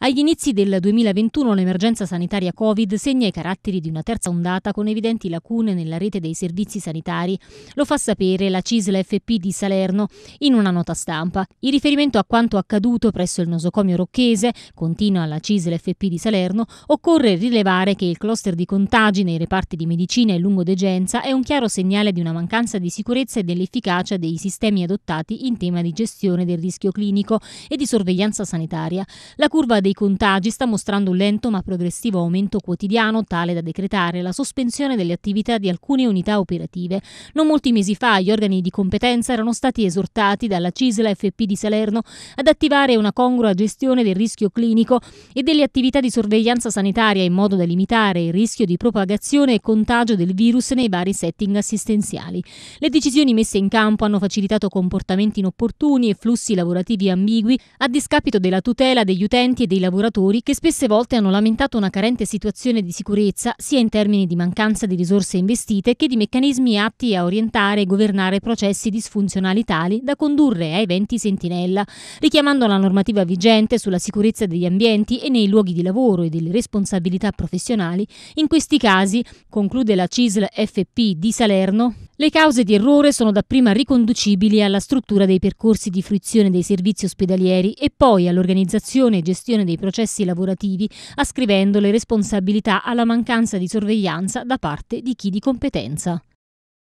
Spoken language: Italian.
Agli inizi del 2021 l'emergenza sanitaria Covid segna i caratteri di una terza ondata con evidenti lacune nella rete dei servizi sanitari. Lo fa sapere la Cisla FP di Salerno in una nota stampa. In riferimento a quanto accaduto presso il nosocomio rocchese, continua la Cisla FP di Salerno, occorre rilevare che il cluster di contagi nei reparti di medicina e lungodegenza è un chiaro segnale di una mancanza di sicurezza e dell'efficacia dei sistemi adottati in tema di gestione del rischio clinico e di sorveglianza sanitaria. La curva dei dei contagi sta mostrando un lento ma progressivo aumento quotidiano tale da decretare la sospensione delle attività di alcune unità operative. Non molti mesi fa gli organi di competenza erano stati esortati dalla CISLA FP di Salerno ad attivare una congrua gestione del rischio clinico e delle attività di sorveglianza sanitaria in modo da limitare il rischio di propagazione e contagio del virus nei vari setting assistenziali. Le decisioni messe in campo hanno facilitato comportamenti inopportuni e flussi lavorativi ambigui a discapito della tutela degli utenti e dei dei lavoratori che spesse volte hanno lamentato una carente situazione di sicurezza sia in termini di mancanza di risorse investite che di meccanismi atti a orientare e governare processi disfunzionali tali da condurre a eventi sentinella, richiamando la normativa vigente sulla sicurezza degli ambienti e nei luoghi di lavoro e delle responsabilità professionali. In questi casi, conclude la CISL FP di Salerno, le cause di errore sono dapprima riconducibili alla struttura dei percorsi di fruizione dei servizi ospedalieri e poi all'organizzazione e gestione dei processi lavorativi, ascrivendo le responsabilità alla mancanza di sorveglianza da parte di chi di competenza.